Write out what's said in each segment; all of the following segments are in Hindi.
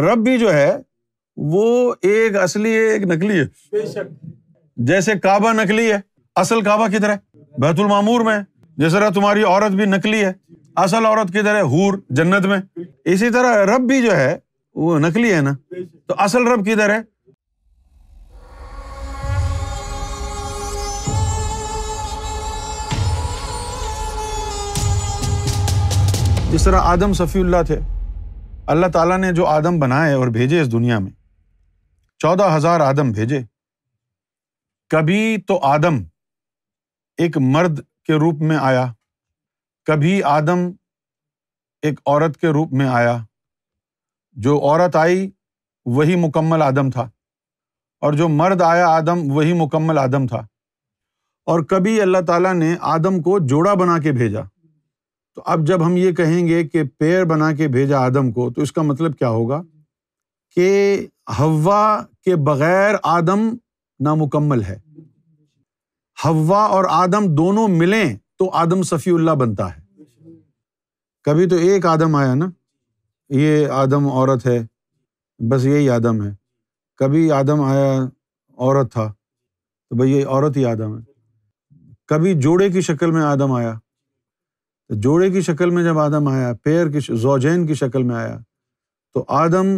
रब भी जो है वो एक असली है एक नकली है जैसे काबा नकली है असल काबा किधर है बैतुल मामूर में जिस तरह तुम्हारी औरत भी नकली है असल औरत किधर है हूर जन्नत में इसी तरह रब भी जो है वो नकली है ना तो असल रब किधर है जिस तरह आदम सफ़ील्ला थे अल्लाह ताला ने जो आदम बनाए और भेजे इस दुनिया में चौदह हजार आदम भेजे कभी तो आदम एक मर्द के रूप में आया कभी आदम एक औरत के रूप में आया जो औरत आई वही मुकम्मल आदम था और जो मर्द आया आदम वही मुकम्मल आदम था और कभी अल्लाह ताला ने आदम को जोड़ा बना के भेजा तो अब जब हम ये कहेंगे कि पेड़ बना के भेजा आदम को तो इसका मतलब क्या होगा कि हवा के बग़ैर आदम नामुकम्मल है हवा और आदम दोनों मिलें तो आदम सफ़ील्ला बनता है कभी तो एक आदम आया ना ये आदम औरत है बस यही आदम है कभी आदम आया औरत था तो भाई ये औरत ही आदम है कभी जोड़े की शक्ल में आदम आया तो जोड़े की शक्ल में जब आदम आया पैर की जोजैन की शक्ल में आया तो आदम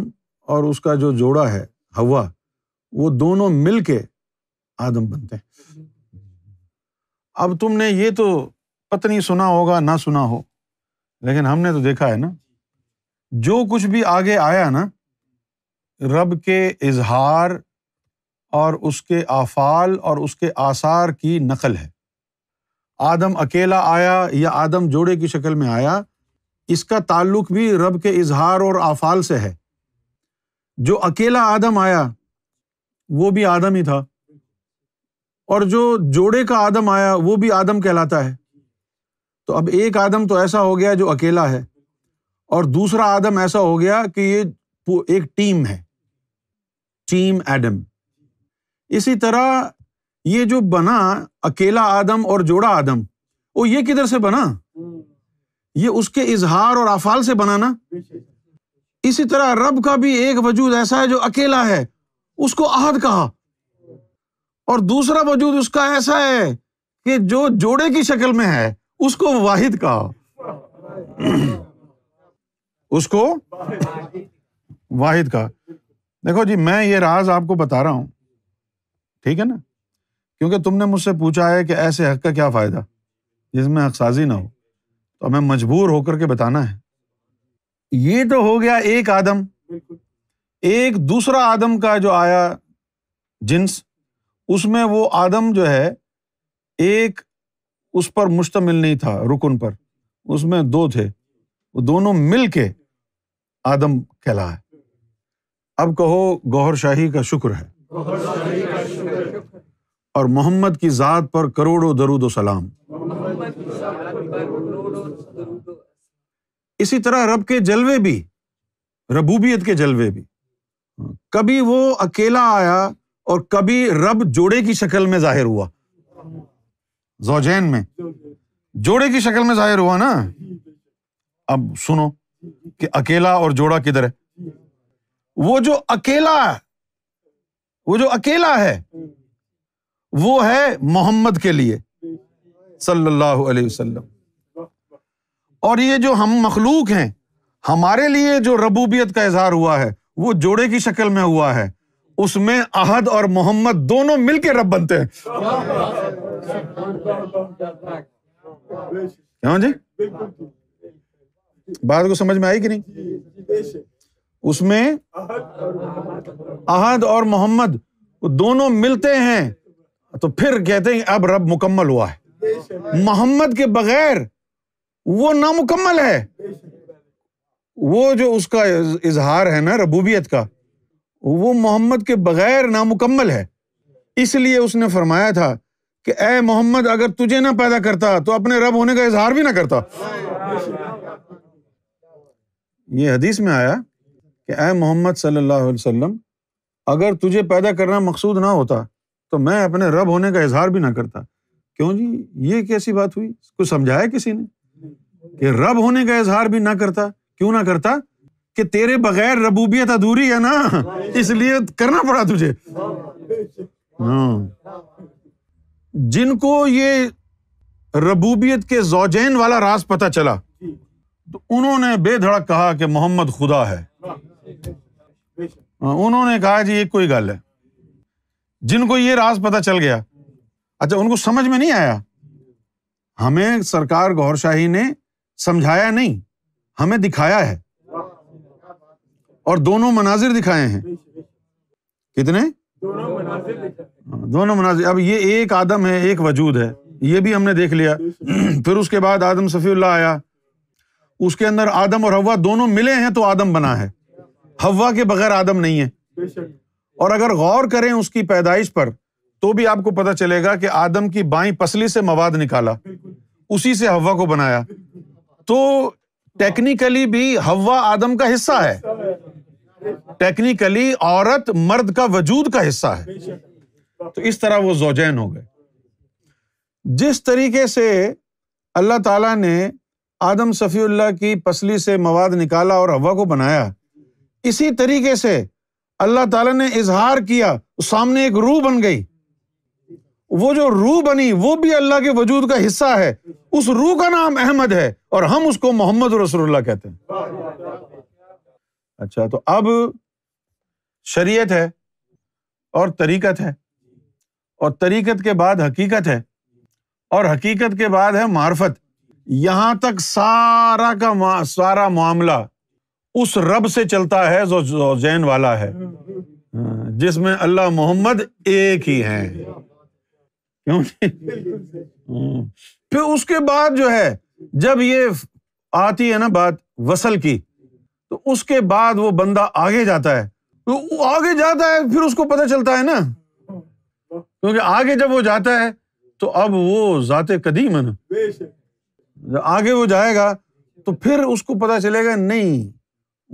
और उसका जो जोड़ा है हवा वो दोनों मिल के आदम बनते हैं अब तुमने ये तो पता नहीं सुना होगा ना सुना हो लेकिन हमने तो देखा है ना जो कुछ भी आगे आया ना रब के इजहार और उसके आफाल और उसके आसार की नकल है आदम अकेला आया या आदम जोड़े की शक्ल में आया इसका ताल्लुक भी रब के इजहार और आफाल से है जो अकेला आदम आया वो भी आदम ही था और जो जोड़े का आदम आया वो भी आदम कहलाता है तो अब एक आदम तो ऐसा हो गया जो अकेला है और दूसरा आदम ऐसा हो गया कि ये एक टीम है टीम एडम इसी तरह ये जो बना अकेला आदम और जोड़ा आदम वो ये किधर से बना हम्म। ये उसके इजहार और अफाल से बना ना इसी तरह रब का भी एक वजूद ऐसा है जो अकेला है उसको अहद कहा और दूसरा वजूद उसका ऐसा है कि जो जोड़े की शक्ल में है उसको वाहिद कहा उसको वाहिद कहा देखो जी मैं ये राज आपको बता रहा हूं ठीक है ना क्योंकि तुमने मुझसे पूछा है कि ऐसे हक का क्या फ़ायदा जिसमें हक साजी ना हो तो हमें मजबूर होकर के बताना है ये तो हो गया एक आदम एक दूसरा आदम का जो आया जिन्स उसमें वो आदम जो है एक उस पर मुश्तमिल नहीं था रुकन पर उसमें दो थे वो दोनों मिल के आदम कहला है अब कहो गौहर शाही का शुक्र है और मोहम्मद की ज़ात पर करोड़ों दरुद सलाम इसी तरह रब के जलवे भी रबूबियत के जलवे भी कभी वो अकेला आया और कभी रब जोड़े की शक्ल में जाहिर हुआ जोजैन में जोड़े की शक्ल में जाहिर हुआ ना अब सुनो कि अकेला और जोड़ा किधर है वो जो अकेला वो जो अकेला है वो है मोहम्मद के लिए सल्लल्लाहु अलैहि वसल्लम और ये जो हम मखलूक हैं हमारे लिए जो रबूबियत का इजहार हुआ है वो जोड़े की शक्ल में हुआ है उसमें अहद और मोहम्मद दोनों मिलकर रब बनते हैं क्यों हाँ जी बात को समझ में आई कि नहीं उसमें अहद और मोहम्मद दोनों मिलते हैं तो फिर कहते हैं अब रब मुकम्मल हुआ है मोहम्मद के बगैर वो नामुकम्मल है वो जो उसका इजहार है ना रबूबियत का वो मोहम्मद के बगैर नामुकम्मल है इसलिए उसने फरमाया था कि ए मोहम्मद अगर तुझे ना पैदा करता तो अपने रब होने का इजहार भी ना करता ये हदीस में आया कि ए मोहम्मद सल्लल्लाहु अलैहि वसल्लम अगर तुझे पैदा करना मकसूद ना होता तो मैं अपने रब होने का इजहार भी ना करता क्यों जी ये कैसी बात हुई कुछ समझाया किसी ने कि रब होने का इजहार भी ना करता क्यों ना करता कि तेरे बगैर रबूबियत अधूरी है ना इसलिए करना पड़ा तुझे हाँ जिनको ये रबूबियत के जोजैन वाला रास पता चला तो उन्होंने बेधड़क कहा कि मोहम्मद खुदा है हाँ, उन्होंने कहा जी ये कोई गल है जिनको ये राज पता चल गया अच्छा उनको समझ में नहीं आया हमें सरकार गौरशाही ने समझाया नहीं हमें दिखाया है और दोनों मनाजिर दिखाए हैं कितने दोनों मनाजिर अब ये एक आदम है एक वजूद है ये भी हमने देख लिया फिर उसके बाद आदम सफ़ील्ला आया उसके अंदर आदम और हवा दोनों मिले हैं तो आदम बना है हवा के बगैर आदम नहीं है और अगर गौर करें उसकी पैदाइश पर तो भी आपको पता चलेगा कि आदम की बाई पसली से मवाद निकाला उसी से हवा को बनाया तो टेक्निकली भी हवा आदम का हिस्सा है टेक्निकली औरत मर्द का वजूद का हिस्सा है तो इस तरह वो जोजैन हो गए जिस तरीके से अल्लाह ताला ने आदम सफ़ील्ला की पसली से मवाद निकाला और हवा को बनाया इसी तरीके से अल्लाह ताला ने इजहार किया तो सामने एक रूह बन गई वो जो रूह बनी वो भी अल्लाह के वजूद का हिस्सा है उस रूह का नाम अहमद है और हम उसको मोहम्मद रसोल्ला कहते हैं अच्छा तो अब शरीयत है और तरीकत है और तरीकत के बाद हकीकत है और हकीकत के बाद है मार्फत यहां तक सारा का सारा मामला उस रब से चलता है जो जैन वाला है हाँ, जिसमें अल्लाह मोहम्मद एक ही है क्यों हाँ। फिर उसके बाद जो है जब ये आती है ना बात वसल की तो उसके बाद वो बंदा आगे जाता है तो आगे जाता है फिर उसको पता चलता है ना क्योंकि आगे जब वो जाता है तो अब वो जाते कदीम है ना आगे वो जाएगा तो फिर उसको पता चलेगा नहीं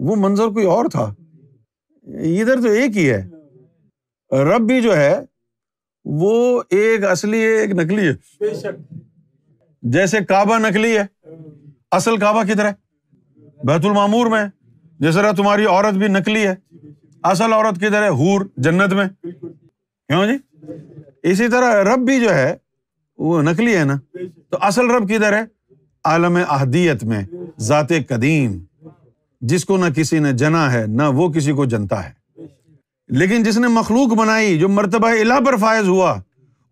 वो मंजर कोई और था इधर तो एक ही है रब भी जो है वो एक असली है एक नकली है जैसे काबा नकली है असल काबा किधर है बैतुल मामूर में जिस तरह तुम्हारी औरत भी नकली है असल औरत किधर है हूर जन्नत में क्यों जी इसी तरह रब भी जो है वो नकली है ना तो असल रब किधर है आलम अहदियत में जाते कदीम जिसको ना किसी ने जना है ना वो किसी को जनता है लेकिन जिसने मखलूक बनाई जो मरतबा इला पर फायज हुआ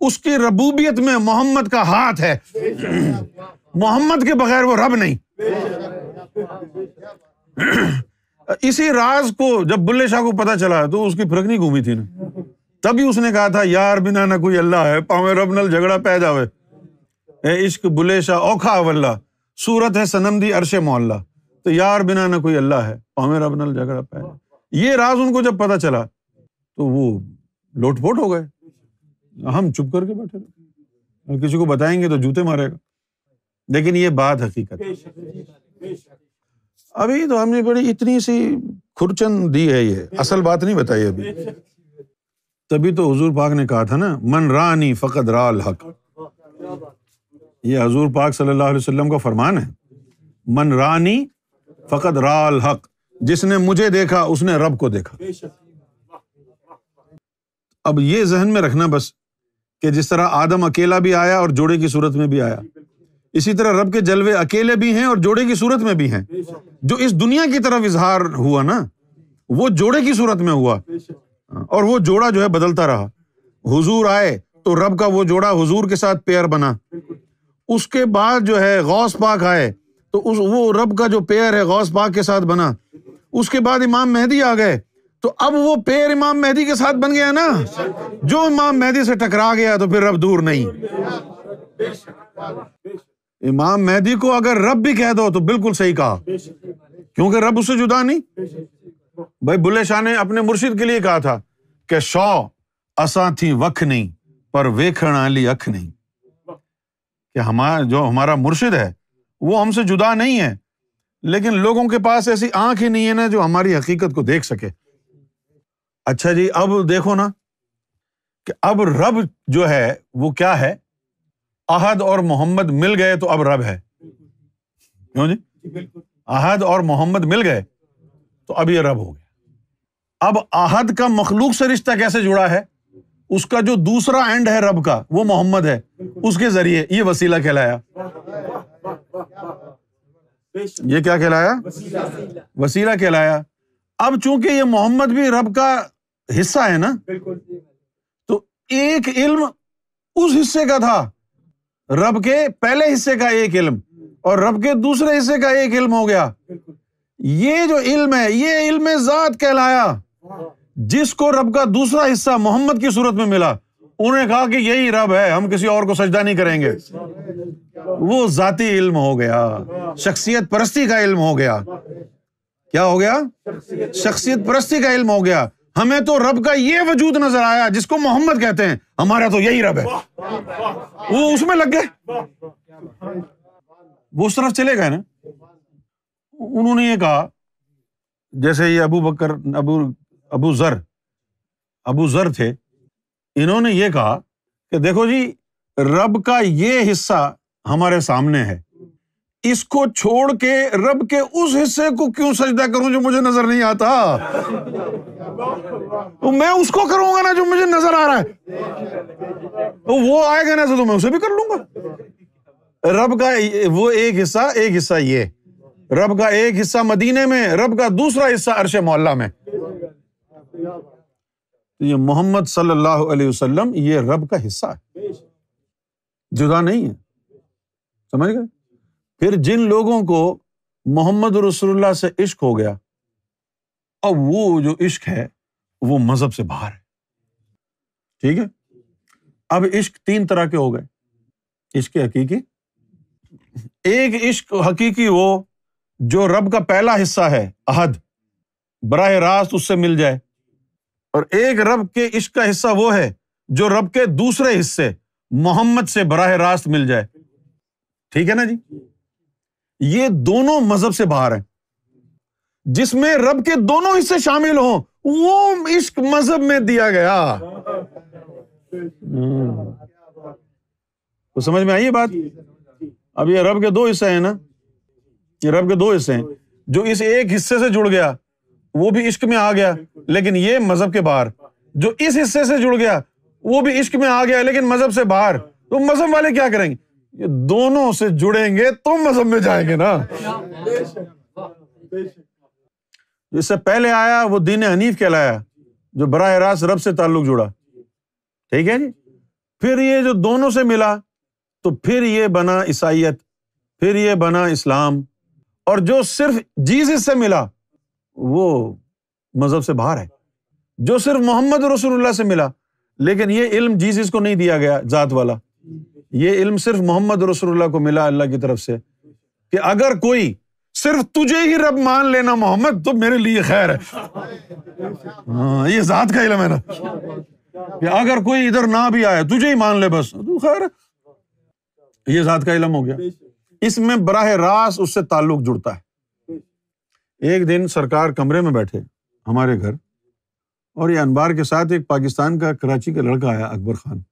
उसकी रबूबियत में मोहम्मद का हाथ है मोहम्मद के बगैर वो रब नहीं इसी राज को जब बुल्ले शाह को पता चला तो उसकी फिरकनी घूमी थी ना तभी उसने कहा था यार बिना ना कोई अल्लाह है पावे रब नल झगड़ा पै जावे ए इश्क बुल्ले शाह औखा अवल्ला सूरत है सनम दी अरशे मोहल्ला तो यार बिना ना कोई अल्लाह है पावे रब नल झगड़ा पाए ये राज उनको जब पता चला तो वो लोटपोट हो गए हम चुप करके बैठे रहे किसी को बताएंगे तो जूते मारेगा लेकिन ये बात हकीकत है अभी तो हमने बड़ी इतनी सी खुरचन दी है ये असल बात नहीं बताई अभी तभी तो हजूर पाक ने कहा था ना मन रानी फ़कत राल हक ये हजूर पाक सल्लाम का फरमान है मन रानी फ़कत राल हक जिसने मुझे देखा उसने रब को देखा अब ये जहन में रखना बस कि जिस तरह आदम अकेला भी आया और जोड़े की सूरत में भी आया इसी तरह रब के जलवे अकेले भी हैं और जोड़े की सूरत में भी हैं जो इस दुनिया की तरफ इजहार हुआ ना वो जोड़े की सूरत में हुआ और वो जोड़ा जो है बदलता रहा हुजूर आए तो रब का वो जोड़ा हुजूर के साथ पेयर बना उसके बाद जो है गौस पाक आए तो उस वो रब का जो पेयर है गौस पाक के साथ बना उसके बाद इमाम मेहदी आ गए तो अब वो पेयर इमाम मेहदी के साथ बन गया ना जो इमाम मेहदी से टकरा गया तो फिर रब दूर नहीं इमाम मेहदी को अगर रब भी कह दो तो बिल्कुल सही कहा क्योंकि रब उससे जुदा नहीं भाई बुल्ले शाह ने अपने मुर्शिद के लिए कहा था कि शौ असा थी वख नहीं पर वेखण अली अख नहीं कि हमारा जो हमारा मुर्शिद है वो हमसे जुदा नहीं है लेकिन लोगों के पास ऐसी आंख ही नहीं है ना जो हमारी हकीकत को देख सके अच्छा जी अब देखो ना कि अब रब जो है वो क्या है अहद और मोहम्मद मिल गए तो अब रब है क्यों जी अहद और मोहम्मद मिल गए तो अब ये रब हो गया अब अहद का मखलूक से रिश्ता कैसे जुड़ा है उसका जो दूसरा एंड है रब का वो मोहम्मद है उसके जरिए ये वसीला कहलाया ये क्या कहलाया वसीला कहलाया अब चूंकि ये मोहम्मद भी रब का हिस्सा है ना तो एक इल्म उस हिस्से का था रब के पहले हिस्से का एक इल्म और रब के दूसरे हिस्से का एक इल्म हो गया ये जो इल्म है ये इल्म जात कहलाया हाँ। जिसको रब का दूसरा हिस्सा मोहम्मद की सूरत में मिला उन्होंने कहा कि यही रब है हम किसी और को सजदा नहीं करेंगे वो जाती इल्म हो गया शख्सियत परस्ती का इल्म हो गया क्या हो गया शख्सियत परस्ती का इल्म हो गया हमें तो रब का ये वजूद नजर आया जिसको मोहम्मद कहते हैं हमारा तो यही रब है वो उसमें लग गए वो उस तरफ चले गए ना उन्होंने ये कहा जैसे ये अबू बकर अबू अबू जर अबू जर थे इन्होंने ये कहा कि देखो जी रब का ये हिस्सा हमारे सामने है इसको छोड़ के रब के उस हिस्से को क्यों सजदा करूं जो मुझे नजर नहीं आता तो मैं उसको करूंगा ना जो मुझे नजर आ रहा है तो वो आएगा ना तो मैं उसे भी कर लूंगा रब का वो एक हिस्सा एक हिस्सा ये रब का एक हिस्सा मदीने में रब का दूसरा हिस्सा अरश मोहल्ला में तो ये मोहम्मद सल्लल्लाहु अलैहि वसल्लम ये रब का हिस्सा है जुदा नहीं है समझ गए फिर जिन लोगों को मोहम्मद रसुल्ला से इश्क हो गया अब वो जो इश्क है वो मजहब से बाहर है ठीक है अब इश्क तीन तरह के हो गए इश्क हकीकी एक इश्क हकीकी वो जो रब का पहला हिस्सा है अहद बरह रास्त उससे मिल जाए और एक रब के इश्क का हिस्सा वो है जो रब के दूसरे हिस्से मोहम्मद से बराह रास्त मिल जाए ठीक है ना जी ये दोनों मजहब से बाहर है जिसमें रब के दोनों हिस्से शामिल हों वो इश्क मजहब में दिया गया हम्म। तो समझ में आई है बात अब ये रब के दो हिस्से हैं ना ये रब के दो हिस्से हैं जो इस एक हिस्से से जुड़ गया वो भी इश्क में आ गया लेकिन ये मजहब के बाहर जो इस हिस्से से जुड़ गया वो भी इश्क में आ गया लेकिन मजहब से बाहर तो मजहब वाले क्या करेंगे ये दोनों से जुड़ेंगे तो मजहब में जाएंगे ना तो इससे पहले आया वो दीन हनीफ कहलाया जो बरह रास्त रब से ताल्लुक जुड़ा ठीक है जी फिर ये जो दोनों से मिला तो फिर ये बना ईसाइत फिर ये बना इस्लाम और जो सिर्फ जीसस से मिला वो मज़हब से बाहर है जो सिर्फ मोहम्मद रसूलुल्लाह से मिला लेकिन ये इल्म जीसस को नहीं दिया गया जात वाला ये इल्म सिर्फ मोहम्मद रसूलुल्लाह को मिला अल्लाह की तरफ से कि अगर कोई सिर्फ तुझे ही रब मान लेना मोहम्मद तो मेरे लिए खैर है हाँ ये जात का इलम है ना कि अगर कोई इधर ना भी आया तुझे ही मान ले बस तो खैर ये जात का इलम हो गया इसमें बराह रास उससे ताल्लुक जुड़ता है एक दिन सरकार कमरे में बैठे हमारे घर और ये अनबार के साथ एक पाकिस्तान का कराची का लड़का आया अकबर खान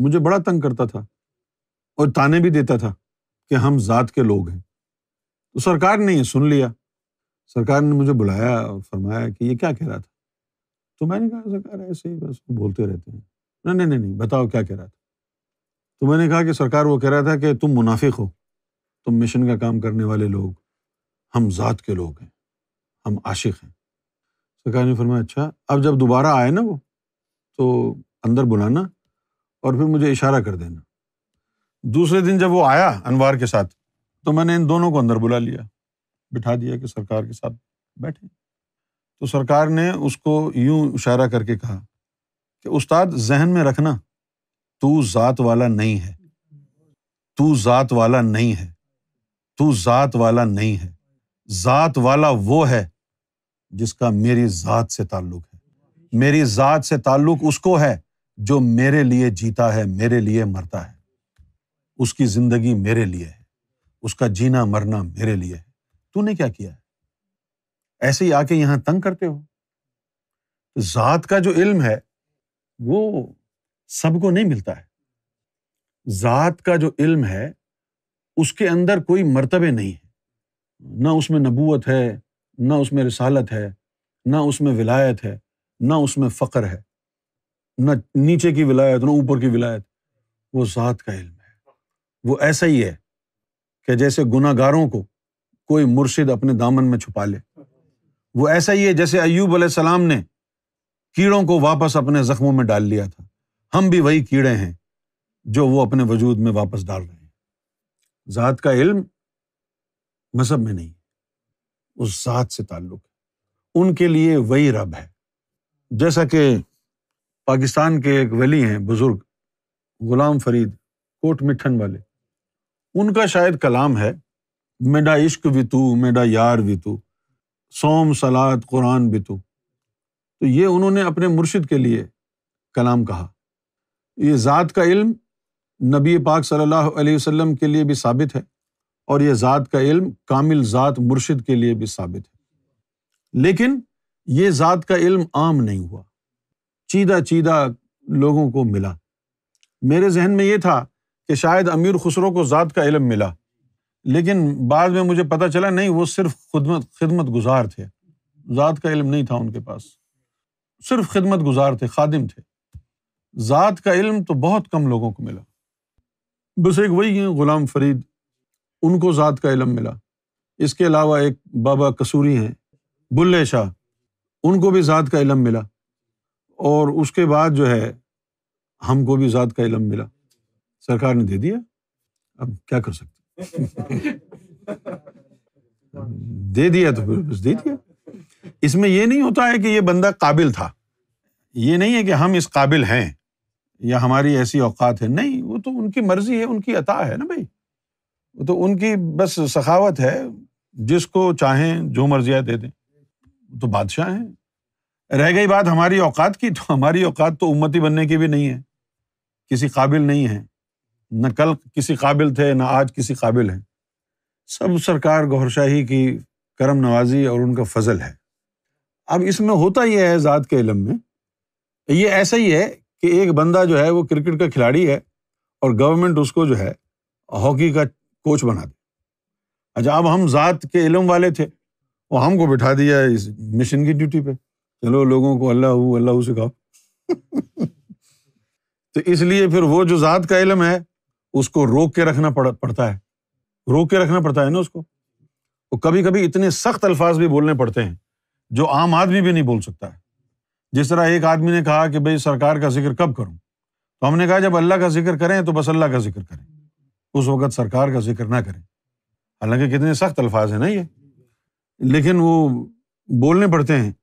मुझे बड़ा तंग करता था और ताने भी देता था कि हम ज़ात के लोग हैं तो सरकार ने ये सुन लिया सरकार ने मुझे बुलाया और फरमाया कि ये क्या कह रहा था तो मैंने कहा सरकार ऐसे ही बस बोलते रहते हैं नहीं नहीं नहीं नहीं बताओ क्या कह रहा था तो मैंने कहा कि सरकार वो कह रहा था कि तुम मुनाफिक हो तुम मिशन का काम करने वाले लोग हम ज़ात के लोग हैं हम आशिक हैं सरकार ने फरमाया अच्छा अब जब दोबारा आए ना वो तो अंदर बुलाना और फिर मुझे इशारा कर देना दूसरे दिन जब वो आया अनवार के साथ तो मैंने इन दोनों को अंदर बुला लिया बिठा दिया कि सरकार के साथ बैठे तो सरकार ने उसको यूं इशारा करके कहा कि उस्ताद जहन में रखना तू ज़ात वाला नहीं है तू ज़ात वाला नहीं है तू ज़ात वाला नहीं है ज़ात वाला वो है जिसका मेरी ज़ात से ताल्लुक है मेरी ज़ात से ताल्लुक उसको है जो मेरे लिए जीता है मेरे लिए मरता है उसकी ज़िंदगी मेरे लिए है उसका जीना मरना मेरे लिए है तूने क्या किया है ऐसे ही आके यहाँ तंग करते हो तो ज़ात का जो इल्म है वो सबको नहीं मिलता है ज़ात का जो इल्म है उसके अंदर कोई मर्तबे नहीं है ना उसमें नबूत है ना उसमें रसालत है ना उसमें विलायत है ना उसमें फ़क्र है ना नीचे की विलायत ना ऊपर की विलायत वो ज़ात का इल्म है वो ऐसा ही है कि जैसे गुनागारों को कोई मुर्शिद अपने दामन में छुपा ले वो ऐसा ही है जैसे अयूब सलाम ने कीड़ों को वापस अपने जख्मों में डाल लिया था हम भी वही कीड़े हैं जो वो अपने वजूद में वापस डाल रहे हैं ज़ात का इल्म मजहब में नहीं उस जात से ताल्लुक है उनके लिए वही रब है जैसा कि पाकिस्तान के एक वली हैं बुजुर्ग गुलाम फरीद कोट मिठन वाले उनका शायद कलाम है मेडा इश्क भी तू मेडा यार भी तू सोम सलाद कुरान भी तू तो ये उन्होंने अपने मुर्शिद के लिए कलाम कहा ये ज़ात का इल्म नबी पाक सल्लल्लाहु अलैहि वसल्लम के लिए भी साबित है और ये ज़ात का इल्म कामिल ज़ात मुर्शिद के लिए भी साबित है लेकिन ये ज़ात का इल्म आम नहीं हुआ चीदा चीदा लोगों को मिला मेरे जहन में ये था कि शायद अमीर खुसरो को ज़ात का इल्म मिला लेकिन बाद में मुझे पता चला नहीं वो सिर्फ खदमत खिदमत गुजार थे ज़ात का इल्म नहीं था उनके पास सिर्फ खिदमत गुजार थे खादिम थे ज़ात का इल्म तो बहुत कम लोगों को मिला बस एक वही हैं ग़ुलाम फरीद उनको ज़ात का इलम मिला इसके अलावा एक बाबा कसूरी हैं बुल्ले शाह उनको भी ज़ात का इलम मिला और उसके बाद जो है हमको भी ज़ात का इलम मिला सरकार ने दे दिया अब क्या कर सकते दे दिया तो फिर बस दे दिया इसमें यह नहीं होता है कि ये बंदा काबिल था ये नहीं है कि हम इस काबिल हैं या हमारी ऐसी औकात है नहीं वो तो उनकी मर्जी है उनकी अता है ना भाई तो उनकी बस सखावत है जिसको चाहें जो मर्जी दे दें तो बादशाह हैं रह गई बात हमारी औकात की तो हमारी औकात तो उम्मती बनने की भी नहीं है किसी काबिल नहीं है न कल किसी काबिल थे ना आज किसी काबिल हैं सब सरकार गौरशाही की करम नवाजी और उनका फजल है अब इसमें होता यह है ज़ात के इलम में ये ऐसा ही है कि एक बंदा जो है वो क्रिकेट का खिलाड़ी है और गवर्नमेंट उसको जो है हॉकी का कोच बना दिया अच्छा अब हम ज़ात के इलम वाले थे वो हमको बिठा दिया इस मिशन की ड्यूटी पे चलो लोगों को अल्लाह अल्लाह सिखाओ तो इसलिए फिर वो जो ज़ात का इलम है उसको रोक के रखना पड़ पड़ता है रोक के रखना पड़ता है ना उसको तो कभी कभी इतने सख्त अल्फाज भी बोलने पड़ते हैं जो आम आदमी भी नहीं बोल सकता है जिस तरह एक आदमी ने कहा कि भाई सरकार का जिक्र कब करूं तो हमने कहा जब अल्लाह का जिक्र करें तो बस अल्लाह का जिक्र करें उस वक़्त सरकार का जिक्र ना करें हालांकि कितने सख्त अल्फाज हैं ना ये लेकिन वो बोलने पड़ते हैं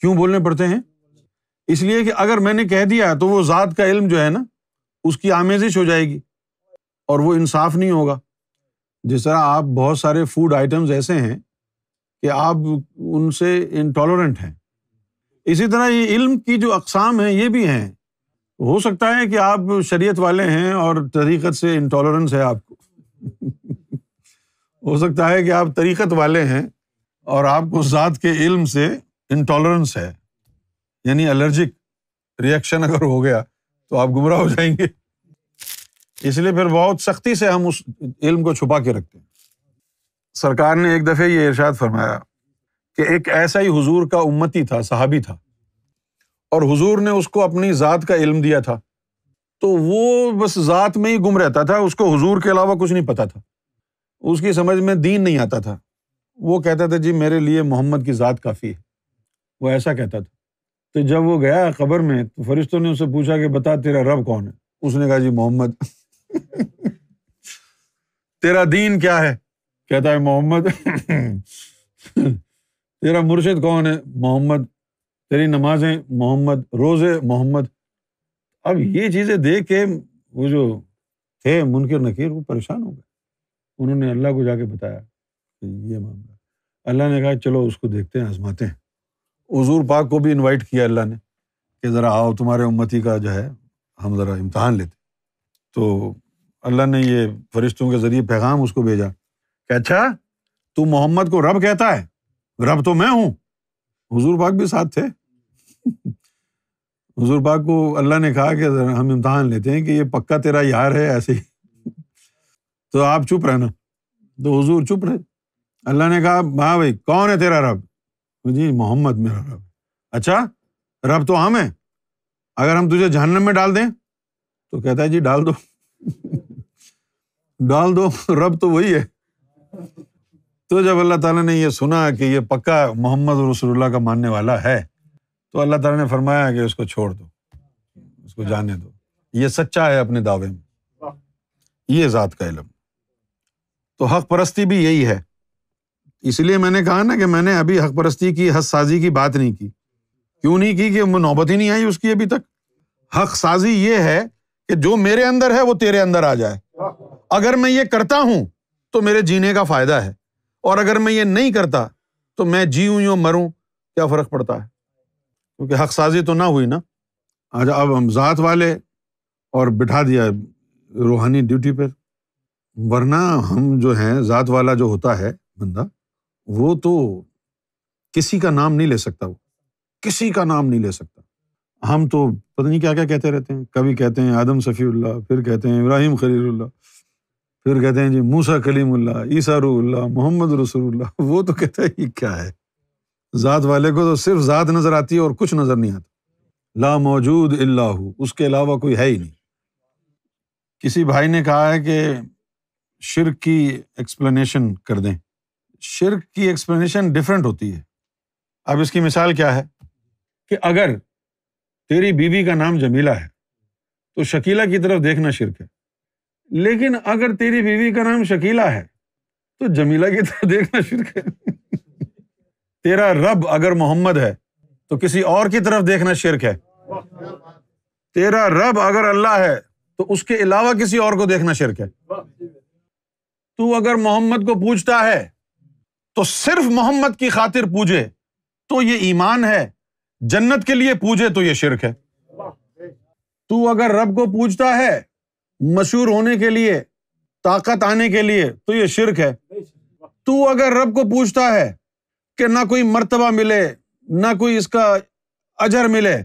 क्यों बोलने पड़ते हैं इसलिए कि अगर मैंने कह दिया तो वो ज़ात का इल्म जो है ना उसकी आमेजिश हो जाएगी और वो इंसाफ नहीं होगा जिस तरह आप बहुत सारे फूड आइटम्स ऐसे हैं कि आप उनसे इंटॉलरेंट हैं इसी तरह ये इल्म की जो अकसाम हैं ये भी हैं हो सकता है कि आप शरीयत वाले हैं और तरीक़त से इंटॉलरेंस है आपको हो सकता है कि आप तरीक़त वाले हैं और आपको ज़ात के इल्म से इंटॉलरेंस है यानी एलर्जिक रिएक्शन अगर हो गया तो आप गुमराह हो जाएंगे इसलिए फिर बहुत सख्ती से हम उस इल्म को छुपा के रखते हैं सरकार ने एक दफ़े ये इरशाद फरमाया कि एक ऐसा ही हुजूर का उम्मती था सहाबी था और हुजूर ने उसको अपनी ज़ात का इल्म दिया था तो वो बस ज़ात में ही गुम रहता था उसको हुजूर के अलावा कुछ नहीं पता था उसकी समझ में दीन नहीं आता था वो कहता था जी मेरे लिए मोहम्मद की ज़ात काफ़ी है वो ऐसा कहता था तो जब वो गया खबर में तो फरिश्तों ने उससे पूछा कि बता तेरा रब कौन है उसने कहा जी मोहम्मद तेरा दीन क्या है कहता है मोहम्मद तेरा मुर्शिद कौन है मोहम्मद तेरी नमाजें मोहम्मद रोज़े मोहम्मद अब ये चीज़ें देख के वो जो थे मुनकर नकीर वो परेशान हो गए उन्होंने अल्लाह को जाके बताया कि ये मामला अल्लाह ने कहा चलो उसको देखते हैं आजमाते हैं हजूर पाक को भी इन्वाइट किया अल्लाह ने कि ज़रा आओ तुम्हारे उम्मती का जो है हम ज़रा इम्तहान लेते तो अल्लाह ने ये फरिश्तों के ज़रिए पैगाम उसको भेजा कि अच्छा तू मोहम्मद को रब कहता है रब तो मैं हूँ हजूर पाक भी साथ थे हजूर पाक को अल्लाह ने कहा कि हम इम्तहान लेते हैं कि ये पक्का तेरा यार है ऐसे ही तो आप चुप रहना तो हजूर चुप रहे अल्लाह ने कहा हाँ भाई कौन है तेरा रब जी मोहम्मद मेरा रब अच्छा रब तो हम हैं अगर हम तुझे जहन्नम में डाल दें तो कहता है जी डाल दो डाल दो रब तो वही है तो जब अल्लाह ताला ने यह सुना कि ये पक्का मोहम्मद रसुल्ला का मानने वाला है तो अल्लाह ताला ने फरमाया कि उसको छोड़ दो उसको जाने दो ये सच्चा है अपने दावे में ये ज़ात का इलम तो हक परस्ती भी यही है इसलिए मैंने कहा ना कि मैंने अभी हक परस्ती की हद साजी की बात नहीं की क्यों नहीं की कि नौबत ही नहीं आई उसकी अभी तक हक साजी ये है कि जो मेरे अंदर है वो तेरे अंदर आ जाए अगर मैं ये करता हूं तो मेरे जीने का फायदा है और अगर मैं ये नहीं करता तो मैं जीऊँ यूँ मरूँ क्या फ़र्क पड़ता है क्योंकि हक साजी तो ना हुई ना आज अब हम ज़ात वाले और बिठा दिया रूहानी ड्यूटी पर वरना हम जो हैं ज़ात वाला जो होता है बंदा वो तो किसी का नाम नहीं ले सकता वो किसी का नाम नहीं ले सकता हम तो पता नहीं क्या क्या कहते रहते हैं कभी कहते हैं आदम सफ़ील्ला फिर कहते हैं इब्राहिम खलील्ला फिर कहते हैं जी मूसा कलीमुल्ला ईसा रूल्ला मोहम्मद रसूल्ला वो तो कहते हैं ये क्या है ज़ात वाले को तो सिर्फ ज़ात नज़र आती है और कुछ नज़र नहीं आता ला मौजूद अल्लाह उसके अलावा कोई है ही नहीं किसी भाई ने कहा है कि शिरक की एक्सप्लेनेशन कर दें शिरक की एक्सप्लेनेशन डिफरेंट होती है अब इसकी मिसाल क्या है कि अगर तेरी बीवी का नाम जमीला है तो शकीला की तरफ देखना शिरक है लेकिन अगर तेरी बीवी का नाम शकीला है तो जमीला की तरह देखना शुरू कर तेरा रब अगर मोहम्मद है तो किसी और की तरफ देखना शिरक है तेरा रब अगर अल्लाह है तो उसके अलावा किसी और को देखना शिरक है तू अगर मोहम्मद को पूछता है तो सिर्फ मोहम्मद की खातिर पूजे तो ये ईमान है जन्नत के लिए पूजे तो ये शिरक है तू अगर रब को पूजता है मशहूर होने के लिए ताकत आने के लिए तो ये शिरक है तू अगर रब को पूछता है कि ना कोई मर्तबा मिले ना कोई इसका अजर मिले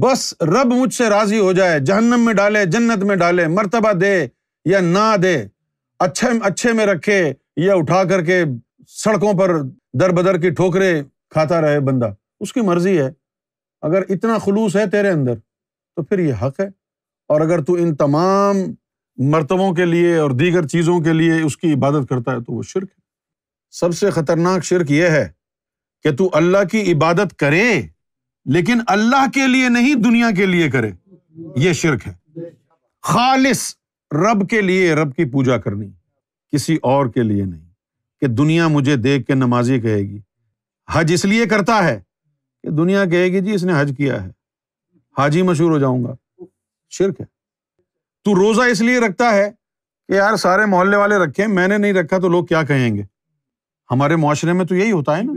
बस रब मुझसे राजी हो जाए जहन्नम में डाले जन्नत में डाले मर्तबा दे या ना दे अच्छे अच्छे में रखे या उठा करके सड़कों पर दर बदर की ठोकरे खाता रहे बंदा उसकी मर्जी है अगर इतना खलूस है तेरे अंदर तो फिर ये हक है और अगर तू इन तमाम मरतबों के लिए और दीगर चीज़ों के लिए उसकी इबादत करता है तो वो शिरक है सबसे ख़तरनाक शिरक यह है कि तू अल्लाह की इबादत करे लेकिन अल्लाह के लिए नहीं दुनिया के लिए करे ये शिरक है खालिस रब के लिए रब की पूजा करनी किसी और के लिए नहीं कि दुनिया मुझे देख के नमाजी कहेगी हज इसलिए करता है कि दुनिया कहेगी जी इसने हज किया है हाजी मशहूर हो जाऊंगा शिरक है तू रोज़ा इसलिए रखता है कि यार सारे मोहल्ले वाले रखे मैंने नहीं रखा तो लोग क्या कहेंगे हमारे माशरे में तो यही होता है ना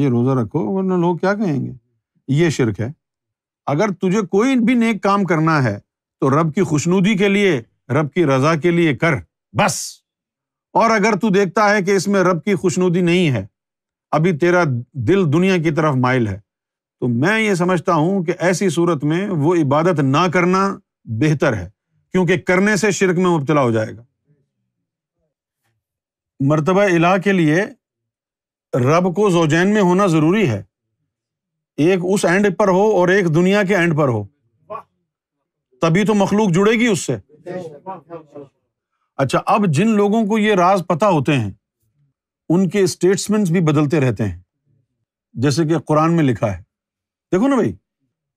ये रोज़ा रखो वरना लोग क्या कहेंगे ये शिरक है अगर तुझे कोई भी नेक काम करना है तो रब की खुशनुदी के लिए रब की रजा के लिए कर बस और अगर तू देखता है कि इसमें रब की खुशनुदी नहीं है अभी तेरा दिल दुनिया की तरफ माइल है तो मैं ये समझता हूं कि ऐसी सूरत में वो इबादत ना करना बेहतर है क्योंकि करने से शिरक में मुबतला हो जाएगा मरतबा इला के लिए रब को जोजैन में होना ज़रूरी है एक उस एंड पर हो और एक दुनिया के एंड पर हो तभी तो मखलूक जुड़ेगी उससे अच्छा अब जिन लोगों को ये राज पता होते हैं उनके स्टेट्समेंट्स भी बदलते रहते हैं जैसे कि कुरान में लिखा है देखो ना भाई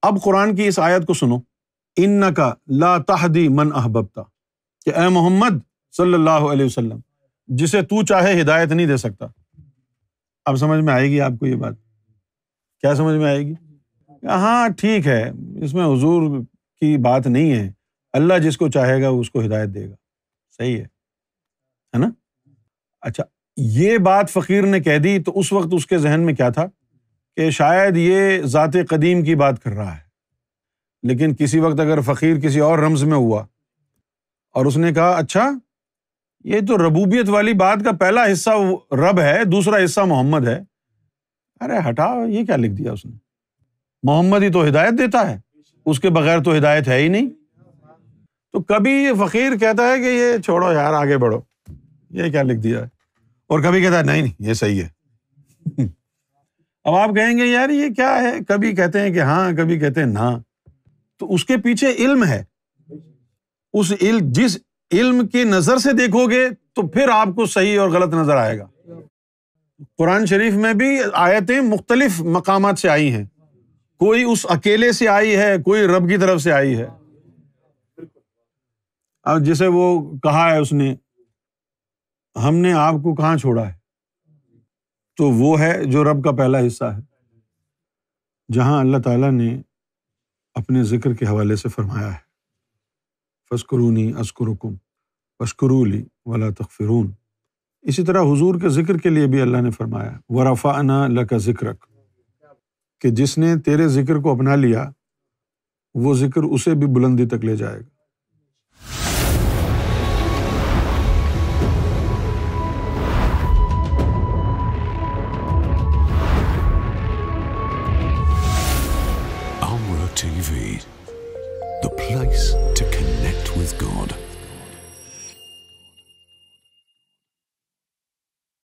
अब कुरान की इस आयत को सुनो इन का ला तहदी मन अहबबता कि ए मोहम्मद सल्लल्लाहु अलैहि वसल्लम जिसे तू चाहे हिदायत नहीं दे सकता अब समझ में आएगी आपको ये बात क्या समझ में आएगी हाँ ठीक है इसमें हजूर की बात नहीं है अल्लाह जिसको चाहेगा उसको हिदायत देगा सही है है ना अच्छा ये बात फ़कीर ने कह दी तो उस वक्त उसके जहन में क्या था कि शायद ये ज़ात कदीम की बात कर रहा है लेकिन किसी वक्त अगर फ़कीर किसी और रम्ज में हुआ और उसने कहा अच्छा ये तो रबूबियत वाली बात का पहला हिस्सा रब है दूसरा हिस्सा मोहम्मद है अरे हटाओ ये क्या लिख दिया उसने मोहम्मद ही तो हिदायत देता है उसके बगैर तो हिदायत है ही नहीं तो कभी ये फ़कीर कहता है कि ये छोड़ो यार आगे बढ़ो ये क्या लिख दिया है और कभी कहता है नहीं नहीं ये सही है अब आप कहेंगे यार ये क्या है कभी कहते हैं कि हाँ कभी कहते हैं ना तो उसके पीछे इल्म है उस इल्म जिस इल्म की नजर से देखोगे तो फिर आपको सही और गलत नजर आएगा कुरान शरीफ में भी आयतें मुख्तलिफ मकाम से आई हैं कोई उस अकेले से आई है कोई रब की तरफ से आई है अब जैसे वो कहा है उसने हमने आपको कहाँ छोड़ा है तो वो है जो रब का पहला हिस्सा है जहाँ अल्लाह ताला ने अपने ज़िक्र के हवाले से फरमाया है फस्करूनी अस्करुकुम वशकरूली वला तकफिरून इसी तरह हुजूर के ज़िक्र के लिए भी अल्लाह ने फरमाया वरफ़ाना लका ज़िक्रक कि जिसने तेरे ज़िक्र को अपना लिया वो ज़िक्र उसे भी बुलंदी तक ले जाएगा